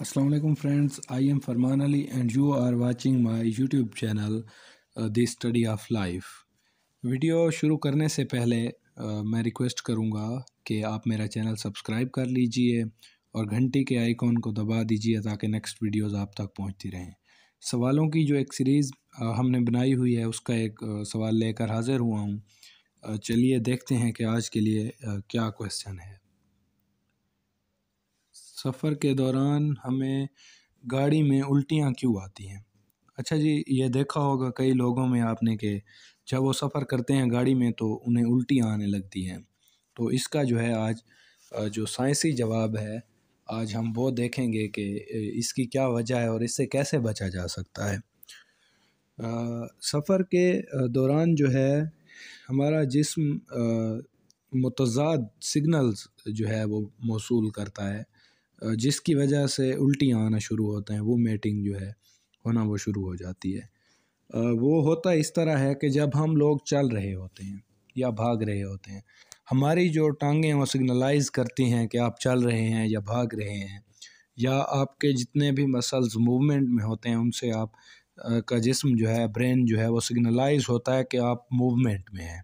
Aslam friends I am Farman Ali and you are watching my YouTube channel the study of life video शुरू करने से पहले uh, मैं request करूँगा कि आप मेरा चैनल सब्सक्राइब कर लीजिए और घंटी के आइकॉन को दबा दीजिए ताकि नेक्स्ट वीडियोस आप तक पहुँचती रहें सवालों की जो एक सीरीज़ uh, हमने बनाई हुई है उसका एक uh, सवाल लेकर हाज़िर हुआ हूँ uh, चलिए देखते हैं कि आज के लिए uh, क्या क्वेश्चन है सफ़र के दौरान हमें गाड़ी में उल्टियाँ क्यों आती हैं अच्छा जी ये देखा होगा कई लोगों में आपने कि जब वो सफ़र करते हैं गाड़ी में तो उन्हें उल्टियाँ आने लगती हैं तो इसका जो है आज जो साइंसी जवाब है आज हम वो देखेंगे कि इसकी क्या वजह है और इससे कैसे बचा जा सकता है सफ़र के दौरान जो है हमारा जिस्म मतजाद सिग्नल्स जो है वो मौसू करता है जिसकी वजह से उल्टियाँ आना शुरू होते हैं वो मेटिंग जो है होना वो शुरू हो जाती है वो होता इस तरह है कि जब हम लोग चल रहे होते हैं या भाग रहे होते हैं हमारी जो टांगें वो सिग्नलाइज करती हैं कि आप चल रहे हैं या भाग रहे हैं या आपके जितने भी मसल्स मूवमेंट में होते हैं उनसे आप का जिस्म जो है ब्रेन जो है वो सिग्नलाइज होता है कि आप मूवमेंट में हैं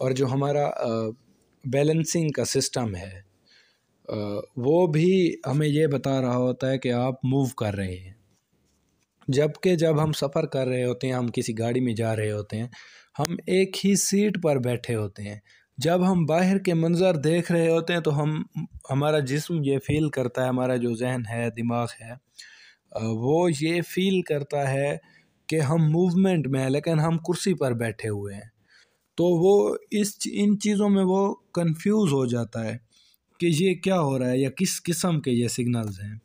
और जो हमारा बैलेंसिंग का सिस्टम है वो भी हमें ये बता रहा होता है कि आप मूव कर रहे हैं जबकि जब हम सफ़र कर रहे होते हैं हम किसी गाड़ी में जा रहे होते हैं हम एक ही सीट पर बैठे होते हैं जब हम बाहर के मंज़र देख रहे होते हैं तो हम हमारा जिस्म ये फ़ील करता है हमारा जो जहन है दिमाग है वो ये फ़ील करता है कि हम मूवमेंट में हैं लेकिन हम कुर्सी पर बैठे हुए हैं तो वो इस इन चीज़ों में वो कंफ्यूज हो जाता है कि ये क्या हो रहा है या किस किस्म के ये सिग्नल्स हैं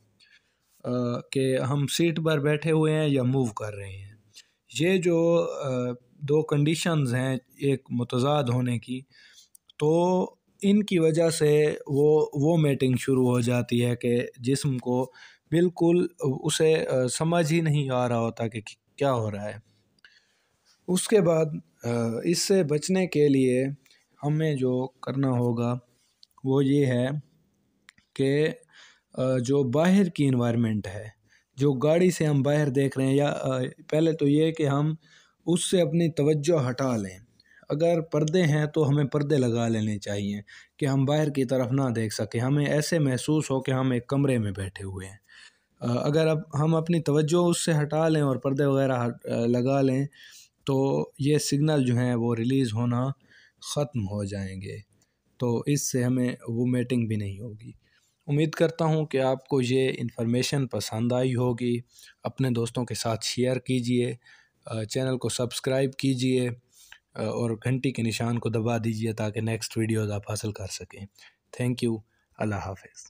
कि हम सीट पर बैठे हुए हैं या मूव कर रहे हैं ये जो आ, दो कंडीशंस हैं एक मतजाद होने की तो इनकी वजह से वो वो मेटिंग शुरू हो जाती है कि जिस्म को बिल्कुल उसे समझ ही नहीं आ रहा होता कि क्या हो रहा है उसके बाद इससे बचने के लिए हमें जो करना होगा वो ये है कि जो बाहर की इन्वायरमेंट है जो गाड़ी से हम बाहर देख रहे हैं या पहले तो ये कि हम उससे अपनी तवज्जो हटा लें अगर पर्दे हैं तो हमें पर्दे लगा लेने चाहिए कि हम बाहर की तरफ ना देख सकें हमें ऐसे महसूस हो कि हम एक कमरे में बैठे हुए हैं अगर अब हम अपनी तवज्जो उससे हटा लें और पर्दे वगैरह लगा लें तो ये सिग्नल जो हैं वो रिलीज़ होना ख़त्म हो जाएंगे तो इससे हमें वो मेटिंग भी नहीं होगी उम्मीद करता हूँ कि आपको ये इन्फॉर्मेशन पसंद आई होगी अपने दोस्तों के साथ शेयर कीजिए चैनल को सब्सक्राइब कीजिए और घंटी के निशान को दबा दीजिए ताकि नेक्स्ट वीडियोज़ आप हासिल कर सकें थैंक यू अल्लाह हाफिज़